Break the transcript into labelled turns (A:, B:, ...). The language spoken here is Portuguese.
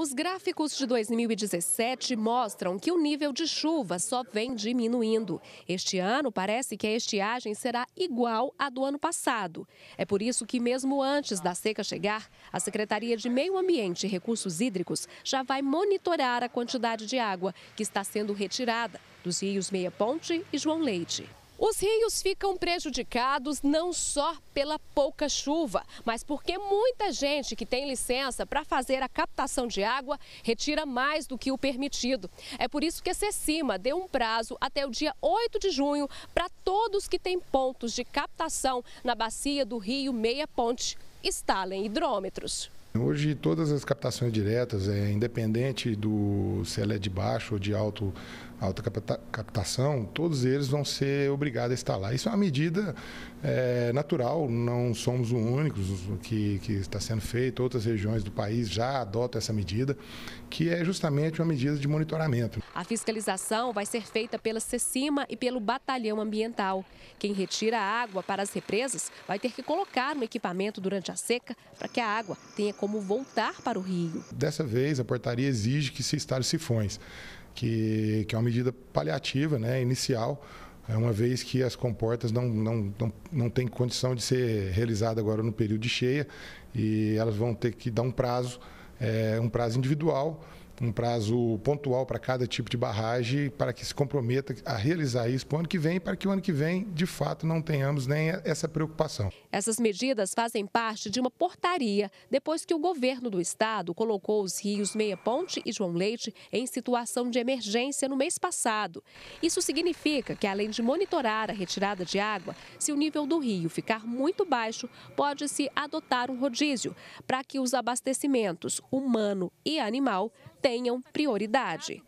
A: Os gráficos de 2017 mostram que o nível de chuva só vem diminuindo. Este ano, parece que a estiagem será igual à do ano passado. É por isso que, mesmo antes da seca chegar, a Secretaria de Meio Ambiente e Recursos Hídricos já vai monitorar a quantidade de água que está sendo retirada dos rios Meia Ponte e João Leite. Os rios ficam prejudicados não só pela pouca chuva, mas porque muita gente que tem licença para fazer a captação de água retira mais do que o permitido. É por isso que a Cecima deu um prazo até o dia 8 de junho para todos que têm pontos de captação na bacia do rio Meia Ponte instalem hidrômetros.
B: Hoje, todas as captações diretas, é, independente do se ela é de baixo ou de alto, alta capta, captação, todos eles vão ser obrigados a instalar. Isso é uma medida é, natural, não somos os únicos que, que está sendo feito, outras regiões do país já adotam essa medida, que é justamente uma medida de monitoramento.
A: A fiscalização vai ser feita pela CECIMA e pelo Batalhão Ambiental. Quem retira a água para as represas vai ter que colocar no equipamento durante a seca para que a água tenha como voltar para o rio.
B: Dessa vez, a portaria exige que se instale sifões, que, que é uma medida paliativa, né, inicial, é, uma vez que as comportas não, não, não, não têm condição de ser realizada agora no período de cheia e elas vão ter que dar um prazo, é, um prazo individual um prazo pontual para cada tipo de barragem, para que se comprometa a realizar isso para o ano que vem, para que o ano que vem, de fato, não tenhamos nem essa preocupação.
A: Essas medidas fazem parte de uma portaria, depois que o governo do estado colocou os rios Meia Ponte e João Leite em situação de emergência no mês passado. Isso significa que, além de monitorar a retirada de água, se o nível do rio ficar muito baixo, pode-se adotar um rodízio para que os abastecimentos humano e animal tenham prioridade.